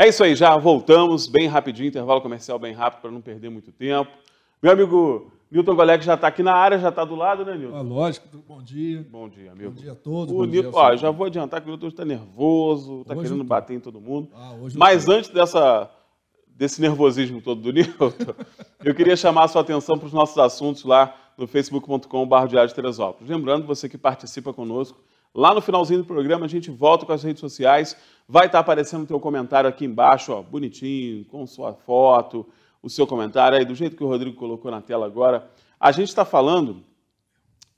É isso aí, já voltamos bem rapidinho, intervalo comercial bem rápido para não perder muito tempo. Meu amigo Milton Golec já está aqui na área, já está do lado, né, Nilton? Ah, lógico, bom dia. Bom dia, amigo. Bom dia a todos. O dia, ó, já vou adiantar que o Nilton está nervoso, está querendo tô... Tá. bater em todo mundo. Ah, Mas tá. antes dessa, desse nervosismo todo do Nilton, eu queria chamar a sua atenção para os nossos assuntos lá no facebook.com.br Teresópolis. Lembrando, você que participa conosco, Lá no finalzinho do programa a gente volta com as redes sociais. Vai estar aparecendo o teu comentário aqui embaixo, ó, bonitinho, com sua foto, o seu comentário aí, do jeito que o Rodrigo colocou na tela agora. A gente está falando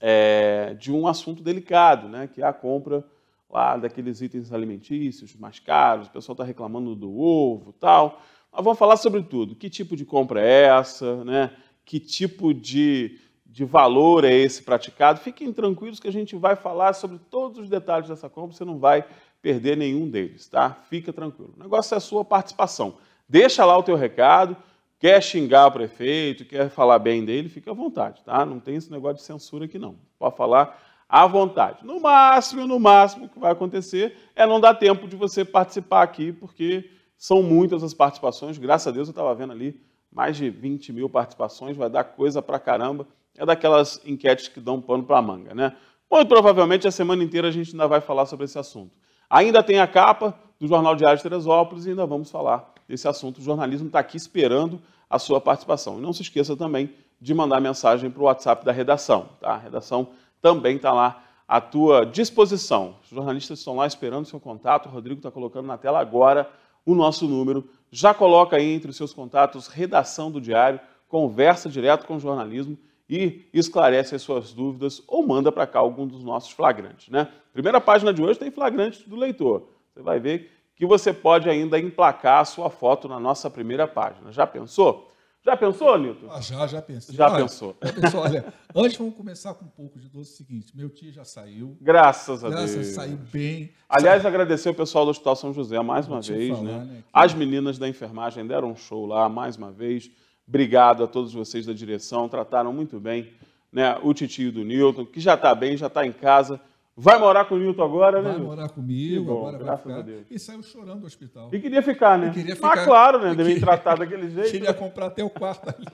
é, de um assunto delicado, né? Que é a compra lá daqueles itens alimentícios mais caros, o pessoal está reclamando do ovo tal. Mas vamos falar sobre tudo. Que tipo de compra é essa, né? Que tipo de de valor é esse praticado. Fiquem tranquilos que a gente vai falar sobre todos os detalhes dessa compra, você não vai perder nenhum deles, tá? Fica tranquilo. O negócio é a sua participação. Deixa lá o teu recado, quer xingar o prefeito, quer falar bem dele, fica à vontade, tá? Não tem esse negócio de censura aqui não. Pode falar à vontade. No máximo, no máximo, o que vai acontecer é não dar tempo de você participar aqui, porque são muitas as participações. Graças a Deus eu estava vendo ali mais de 20 mil participações, vai dar coisa pra caramba é daquelas enquetes que dão pano para a manga, né? Muito provavelmente a semana inteira a gente ainda vai falar sobre esse assunto. Ainda tem a capa do Jornal Diário de Teresópolis e ainda vamos falar desse assunto. O jornalismo está aqui esperando a sua participação. E não se esqueça também de mandar mensagem para o WhatsApp da redação. Tá? A redação também está lá à tua disposição. Os jornalistas estão lá esperando o seu contato. O Rodrigo está colocando na tela agora o nosso número. Já coloca aí entre os seus contatos redação do diário, conversa direto com o jornalismo e esclarece as suas dúvidas ou manda para cá algum dos nossos flagrantes. Né? Primeira página de hoje tem flagrante do leitor. Você vai ver que você pode ainda emplacar a sua foto na nossa primeira página. Já pensou? Já pensou, Nilton? Ah, já, já pensei. Já, pensou. já pensou. Olha, antes vamos começar com um pouco de doce é seguinte. Meu tio já saiu. Graças a Graças Deus. Graças, saiu bem. Aliás, saiu. agradecer o pessoal do Hospital São José mais uma vez. Falar, né? né? As meninas da enfermagem deram um show lá mais uma vez. Obrigado a todos vocês da direção, trataram muito bem né, o titio do Newton, que já está bem, já está em casa. Vai morar com o Nilton agora, né? Vai morar comigo, bom, agora vai ficar. E saiu chorando do hospital. E queria ficar, né? E queria ah, ficar. Ah, claro, né? Deve me tratar daquele jeito. Queria né? comprar até o quarto ali.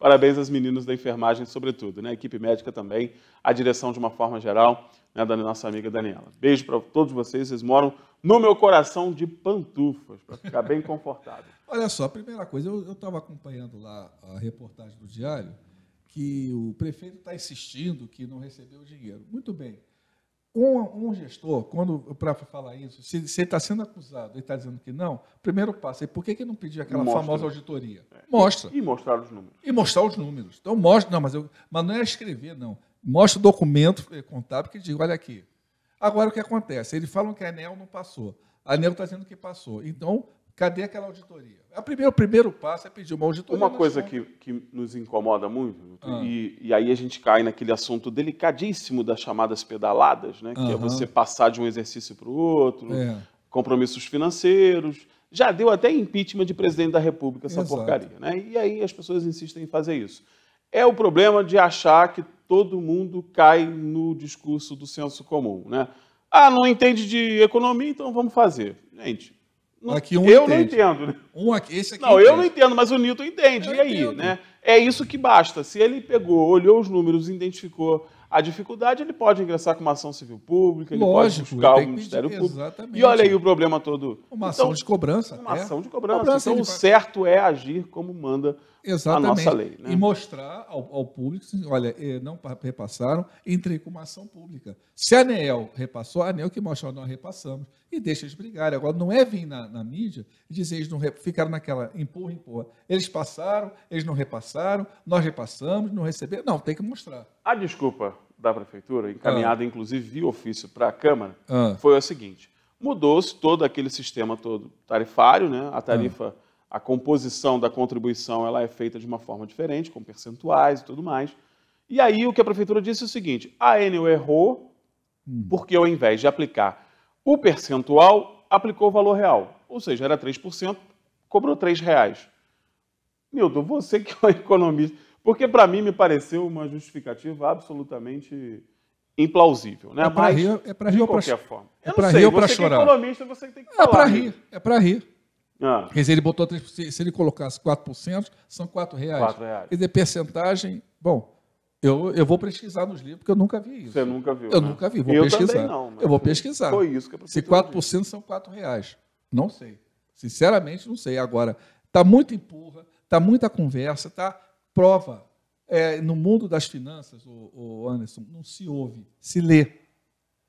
Parabéns aos meninos da enfermagem, sobretudo, né? A equipe médica também, a direção de uma forma geral, né, da nossa amiga Daniela. Beijo para todos vocês, vocês moram no meu coração de pantufas, para ficar bem confortável. Olha só, a primeira coisa, eu estava acompanhando lá a reportagem do Diário, que o prefeito está insistindo que não recebeu o dinheiro. Muito bem, um, um gestor, quando para falar isso, se você está sendo acusado e está dizendo que não, primeiro passo é por que, que não pediu aquela mostra. famosa auditoria? É. Mostra. E, mostrar os números. E mostrar os números. Então mostra, não, mas, eu, mas não é escrever, não. Mostra o documento eh, contábil que diga, olha aqui. Agora o que acontece? Eles falam que a ANEL não passou. A ANEL está dizendo que passou. Então, Cadê aquela auditoria? A é primeiro o primeiro passo é pedir uma auditoria. Uma coisa que, que nos incomoda muito, ah. e, e, aí a gente cai naquele assunto delicadíssimo das chamadas pedaladas, né? que é você passar de um exercício para o outro, é. compromissos financeiros. Já deu até impeachment de presidente da República essa Exato. porcaria. Né? E aí as pessoas insistem em fazer isso. É o problema de achar que todo mundo cai no discurso do senso comum. Né? Ah, não entende de economia, então vamos fazer. Gente, um eu entende. não entendo. Né? Um aqui, esse aqui não, entende. eu não entendo, mas o Newton entende. Eu e aí, né? É isso que basta. Se ele pegou, olhou os números, identificou a dificuldade, ele pode ingressar com uma ação civil pública, ele Lógico, pode buscar o Ministério pedir, Público. Exatamente. E olha aí o problema todo. Uma então, ação de cobrança. Uma é. ação de cobrança. cobrança então, o certo é agir como manda exatamente. a nossa lei. Né? E mostrar ao, ao, público, olha, eh, não repassaram, entrei com uma ação pública. Se a ANEL repassou, a ANEL que mostra, nós repassamos. E deixa eles brigarem. Agora, não é vir na, na mídia e dizer eles não ficaram naquela empurra, empurra. Eles passaram, eles não repassaram, nós repassamos, não receberam. Não, tem que mostrar a desculpa da prefeitura, encaminhada ah. inclusive via ofício para a Câmara, ah. foi a seguinte: mudou-se todo aquele sistema todo tarifário, né? A tarifa, ah. a composição da contribuição, ela é feita de uma forma diferente, com percentuais e tudo mais. E aí o que a prefeitura disse é o seguinte: a Enel errou hum. porque ao invés de aplicar o percentual, aplicou o valor real, ou seja, era 3%, cobrou 3 reais. Milton, você que é um economista porque para mim me pareceu uma justificativa absolutamente implausível, né? É para rir, é para rir de qualquer forma. É para rir ou para é chorar. é economista, você tem que é falar. É para rir, é para rir. Ah. Quer dizer, ele botou 3%, se ele colocasse 4%, são 4 reais. 4 reais. E de percentagem, bom, eu, eu vou pesquisar nos livros, porque eu nunca vi isso. Você nunca viu? Eu né? nunca vi, vou eu pesquisar. Não, eu vou pesquisar. Foi isso que eu Se 4% são 4 reais. Não sei. Sinceramente, não sei. Agora, está muito empurra, está muita conversa, está prova é, no mundo das finanças, o, o Anderson, não se ouve, se lê.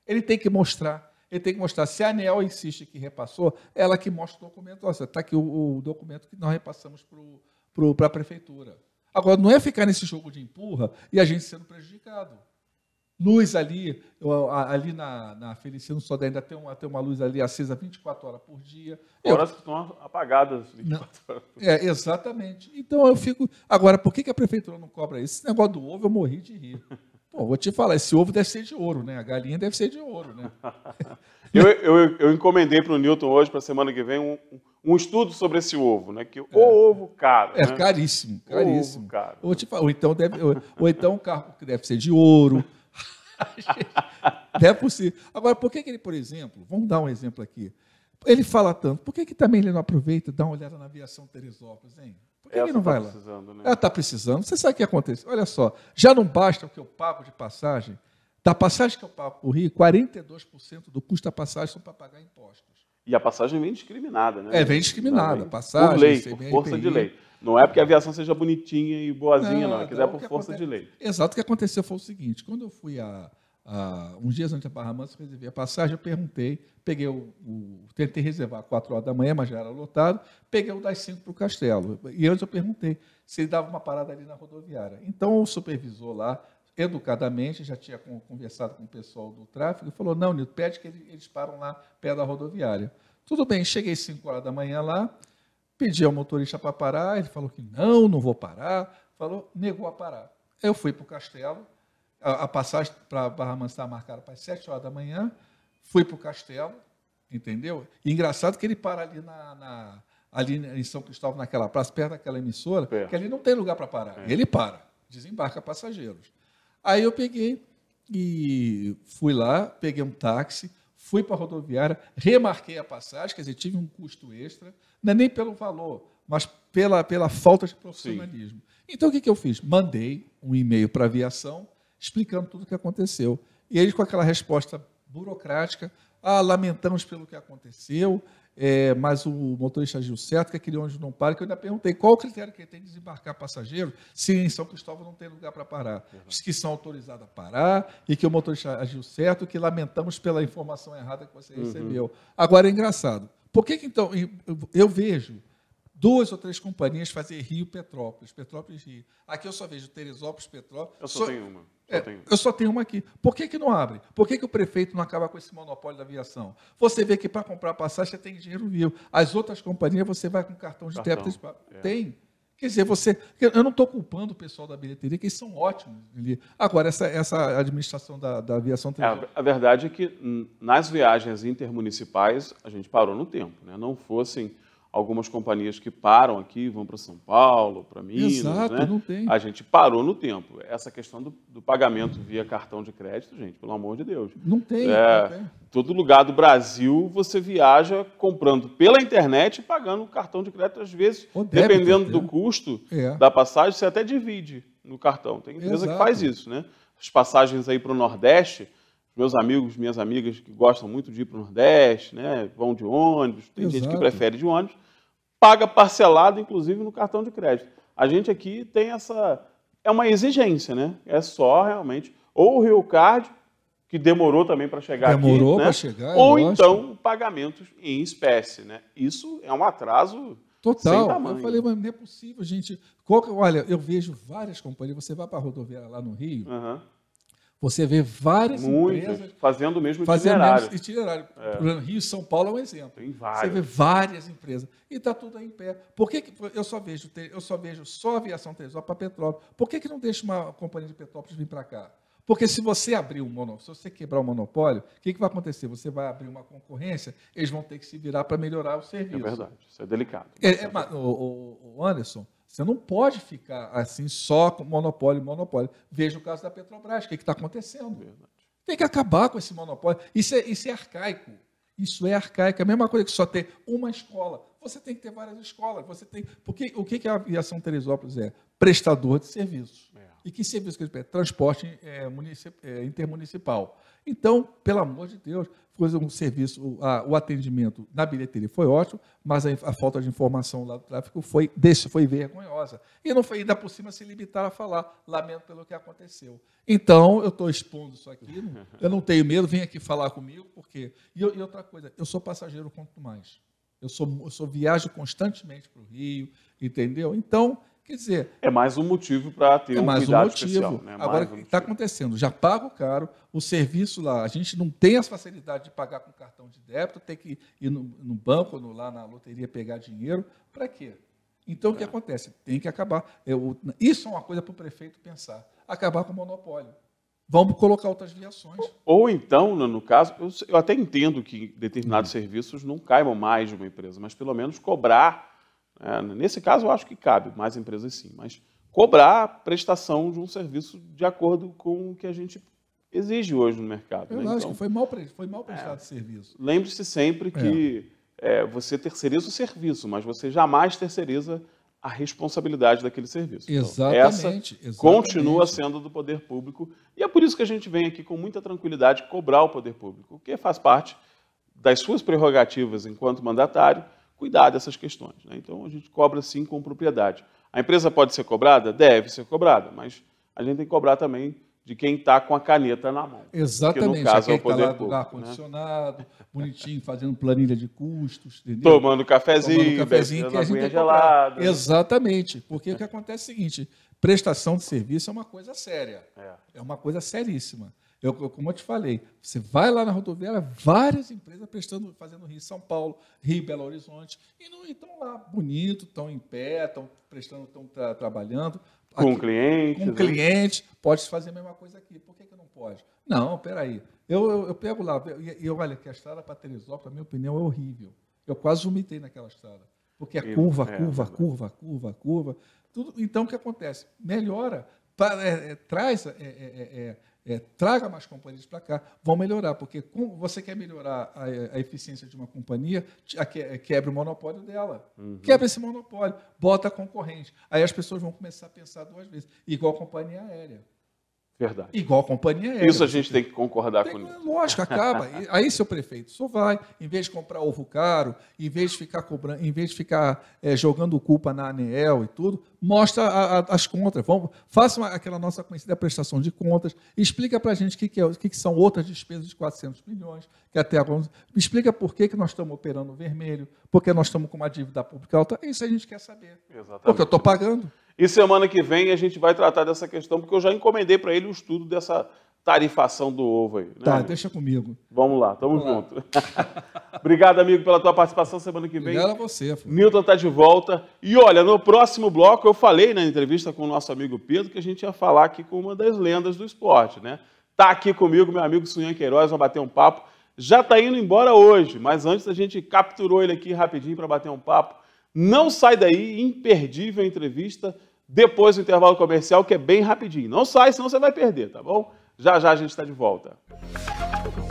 Ele tem que mostrar. Ele tem que mostrar. Se a ANEL insiste que repassou, ela que mostra o documento. Olha, está aqui o, o, documento que nós repassamos para a prefeitura. Agora, não é ficar nesse jogo de empurra e a gente sendo prejudicado luz ali, ali na, na Feliciano só ainda tem uma, tem uma luz ali acesa 24 horas por dia. Horas eu, que estão apagadas 24 não, horas por dia. É, exatamente. Então eu fico. Agora, por que, que a prefeitura não cobra isso? Esse negócio do ovo eu morri de rir. Pô, vou te falar, esse ovo deve ser de ouro, né? A galinha deve ser de ouro, né? eu, eu, eu encomendei para o Newton hoje, para a semana que vem, um, um estudo sobre esse ovo, né? Que é. o ovo caro. É né? caríssimo, caríssimo. O ovo caro. Ou, tipo, ou então deve, ou, ou então o carro deve ser de ouro. é possível. Agora, por que, que ele, por exemplo, vamos dar um exemplo aqui. Ele fala tanto, por que, que também ele não aproveita e dá uma olhada na aviação Teresópolis, hein? Por que, é, ele não tá vai lá? Né? Ela ah, está precisando. Você sabe o que acontece? Olha só, já não basta o que eu pago de passagem. Da passagem que eu pago por o Rio, 42% do custo da passagem são para pagar impostos. E a passagem vem discriminada, né? É, vem discriminada. Passagem, por lei, por força de lei. Não é porque a aviação seja bonitinha e boazinha, não. não. É, é que é, é por força acontece... de lei. Exato. O que aconteceu foi o seguinte. Quando eu fui a... a uns dias antes da Barra Mansa, reservei a passagem, eu perguntei, peguei o, o Tentei reservar 4 horas da manhã, mas já era lotado. Peguei o das 5 para o Castelo. E antes eu perguntei se ele dava uma parada ali na rodoviária. Então, o supervisor lá educadamente, já tinha conversado com o pessoal do tráfego, e falou, não, Nito, pede que eles param lá perto da rodoviária. Tudo bem, cheguei 5 horas da manhã lá, Pedi ao motorista para parar, ele falou que não, não vou parar. Falou, negou a parar. Eu fui para o castelo, a, a passagem para Barra Mansa tá marcada para as 7 horas da manhã, fui para o castelo, entendeu? E engraçado que ele para ali na, na ali em São Cristóvão, naquela praça, perto daquela emissora, é. que ali não tem lugar para parar. É. Ele para, desembarca passageiros. Aí eu peguei e fui lá, peguei um táxi, fui para a rodoviária, remarquei a passagem, quer dizer, tive um custo extra, não é nem pelo valor, mas pela, pela falta de profissionalismo. Sim. Então, o que, que eu fiz? Mandei um e-mail para a aviação explicando tudo o que aconteceu. E eles, com aquela resposta burocrática, ah, lamentamos pelo que aconteceu, é, mas o motorista agiu certo, que aquele ônibus não para, que eu ainda perguntei qual o critério que ele tem de desembarcar passageiro, se em São Cristóvão não tem lugar para parar. Uhum. que são autorizados a parar e que o motorista agiu certo, que lamentamos pela informação errada que você uhum. recebeu. Agora é engraçado. Por que, que então eu vejo duas ou três companhias fazer Rio Petrópolis, Petrópolis Rio. Aqui eu só vejo Teresópolis, Petrópolis. Eu só, só tenho uma. Só é, tenho. Eu só tenho uma aqui. Por que, que não abre? Por que, que o prefeito não acaba com esse monopólio da aviação? Você vê que para comprar passagem você tem dinheiro vivo. As outras companhias você vai com cartão de cartão. débito. É. Tem. Quer dizer, você. Eu não estou culpando o pessoal da bilheteria, que eles são ótimos. Agora, essa, essa administração da, da aviação tem. É, a verdade é que nas viagens intermunicipais a gente parou no tempo. Né? Não fossem algumas companhias que param aqui, vão para São Paulo, para Minas. Exato, né? não tem. A gente parou no tempo. Essa questão do, do, pagamento via cartão de crédito, gente, pelo amor de Deus. Não tem, é, não tem. Todo lugar do Brasil você viaja comprando pela internet e pagando cartão de crédito, às vezes, débito, dependendo do custo é. da passagem, você até divide no cartão. Tem empresa Exato. que faz isso, né? As passagens aí para o Nordeste os meus amigos, minhas amigas que gostam muito de ir para o Nordeste, né, vão de ônibus, tem Exato. gente que prefere de ônibus, paga parcelado, inclusive, no cartão de crédito. A gente aqui tem essa. É uma exigência, né? É só realmente. Ou o Rio Card, que demorou também para chegar demorou aqui. Demorou para né? chegar. É ou lógico. então pagamentos em espécie, né? Isso é um atraso. Total. Eu falei, mas não é possível, gente. Olha, eu vejo várias companhias. Você vai para a rodoviária lá no Rio, uhum. Você vê várias empresas fazendo o mesmo fazendo itinerário. Mesmo itinerário. É. Rio São Paulo é um exemplo. Tem várias. Você vê várias empresas e está tudo aí em pé. Por que, que, eu só vejo eu só vejo só aviação Teresópolis para Petrópolis? Por que, que não deixa uma companhia de Petrópolis vir para cá? Porque se você abrir um monopólio, se você quebrar o um monopólio, o que, que vai acontecer? Você vai abrir uma concorrência, eles vão ter que se virar para melhorar o é serviço. É verdade, isso é delicado. É, é, o, o, Anderson, você não pode ficar assim só com monopólio, monopólio. Veja o caso da Petrobras, o que é está acontecendo? Verdade. Tem que acabar com esse monopólio. Isso é, isso é arcaico. Isso é arcaico. É a mesma coisa que só ter uma escola. Você tem que ter várias escolas. Você tem. Porque o que, que a aviação Teresópolis é? Prestador de serviços. E que serviço que eles Transporte é, é, intermunicipal. Então, pelo amor de Deus, foi um serviço, o, a, o atendimento na bilheteria foi ótimo, mas a, a, falta de informação lá do tráfico foi, desse, foi vergonhosa. E não foi ainda por cima se limitar a falar, lamento pelo que aconteceu. Então, eu estou expondo isso aqui, eu não tenho medo, vem aqui falar comigo, porque... E, e outra coisa, eu sou passageiro quanto mais. Eu sou, eu sou viajo constantemente para o Rio, entendeu? Então, Quer dizer. É mais um motivo para ter é um mais um motivo. Especial, né? Agora, está acontecendo? Já pago caro, o serviço lá, a gente não tem as facilidades de pagar com cartão de débito, tem que ir no, no banco, no, lá na loteria pegar dinheiro. Para quê? Então, é. o que é. acontece? Tem que acabar. Eu, isso é uma coisa para o prefeito pensar: acabar com o monopólio. Vamos colocar outras viações. Ou, ou então, no caso, eu, eu até entendo que determinados hum. serviços não caibam mais de uma empresa, mas pelo menos cobrar é, nesse caso, eu acho que cabe, mais empresas sim, mas cobrar a prestação de um serviço de acordo com o que a gente exige hoje no mercado. Eu né? acho então, que foi mal, foi mal é. prestado é, serviço. Lembre-se sempre que é. é. você terceiriza o serviço, mas você jamais terceiriza a responsabilidade daquele serviço. Então, exatamente, então, essa exatamente. continua sendo do poder público e é por isso que a gente vem aqui com muita tranquilidade cobrar o poder público, o que faz parte das suas prerrogativas enquanto mandatário cuidar dessas questões. Né? Então, a gente cobra sim com propriedade. A empresa pode ser cobrada? Deve ser cobrada, mas a gente tem que cobrar também de quem está com a caneta na mão. Exatamente, que no caso é o tá poder tá lá, público. Né? ar-condicionado, né? bonitinho, fazendo planilha de custos, entendeu? Tomando cafezinho, Tomando cafezinho que a gente gelada. Né? Exatamente, porque o que acontece é o seguinte, prestação de serviço é uma coisa séria, é, é uma coisa seríssima. Eu, como eu te falei, você vai lá na rodoviária, várias empresas prestando, fazendo Rio São Paulo, Rio Belo Horizonte, e não estão lá bonito, estão em pé, estão prestando, estão tra, trabalhando. Aqui, com clientes. Com né? clientes, cliente, pode fazer a mesma coisa aqui. Por que, que não pode? Não, peraí. Eu, eu, eu pego lá, e eu, olha, que a estrada para Teresópolis, na minha opinião, é horrível. Eu quase vomitei naquela estrada. Porque é curva, é, curva, é, curva, curva, curva. Então, o que acontece? Melhora, é, é, traz é, é, é, traga mais companhias para cá, vão melhorar, porque você quer melhorar a, a eficiência de uma companhia, que, é, quebra o monopólio dela. Uhum. Quebra esse monopólio, bota concorrente. Aí as pessoas vão começar a pensar duas vezes, igual a companhia aérea. Verdade. Igual a companhia aérea. Isso a gente tem que concordar tem, com isso. Lógico, acaba. Aí seu prefeito só vai, em vez de comprar ovo caro, em vez de ficar cobrando, em vez de ficar é, jogando culpa na ANEEL e tudo, mostra a, a, as contas. Vamos, faça uma, aquela nossa conhecida prestação de contas, explica para a gente o que, que, é, que, que, são outras despesas de 400 milhões, que até agora... Explica por que, que nós estamos operando vermelho, porque nós estamos com uma dívida pública alta. Isso a gente quer saber. Exatamente. Porque eu estou pagando. E semana que vem a gente vai tratar dessa questão, porque eu já encomendei para ele o estudo dessa tarifação do ovo aí. Né, tá, deixa comigo. Vamos lá, tamo Vamos junto. Lá. Obrigado, amigo, pela tua participação semana que vem. Obrigado a você. Filho. Milton tá de volta. E olha, no próximo bloco eu falei na entrevista com o nosso amigo Pedro que a gente ia falar aqui com uma das lendas do esporte, né? Tá aqui comigo meu amigo Sunhan Queiroz, vai bater um papo. Já tá indo embora hoje, mas antes a gente capturou ele aqui rapidinho para bater um papo não sai daí, imperdível a entrevista depois do intervalo comercial, que é bem rapidinho. Não sai, senão você vai perder, tá bom? Já já a gente está de volta.